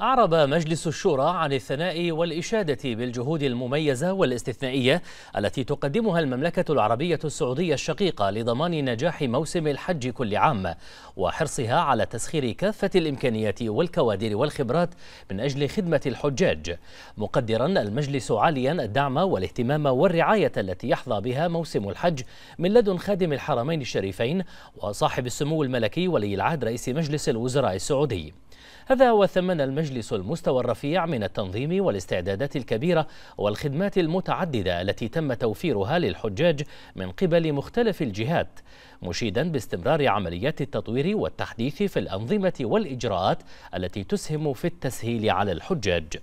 أعرب مجلس الشورى عن الثناء والإشادة بالجهود المميزة والاستثنائية التي تقدمها المملكة العربية السعودية الشقيقة لضمان نجاح موسم الحج كل عام وحرصها على تسخير كافة الإمكانيات والكوادر والخبرات من أجل خدمة الحجاج مقدرا المجلس عاليا الدعم والاهتمام والرعاية التي يحظى بها موسم الحج من لدن خادم الحرمين الشريفين وصاحب السمو الملكي ولي العهد رئيس مجلس الوزراء السعودي هذا وثمن المجلس المستوى الرفيع من التنظيم والاستعدادات الكبيرة والخدمات المتعددة التي تم توفيرها للحجاج من قبل مختلف الجهات مشيدا باستمرار عمليات التطوير والتحديث في الأنظمة والإجراءات التي تسهم في التسهيل على الحجاج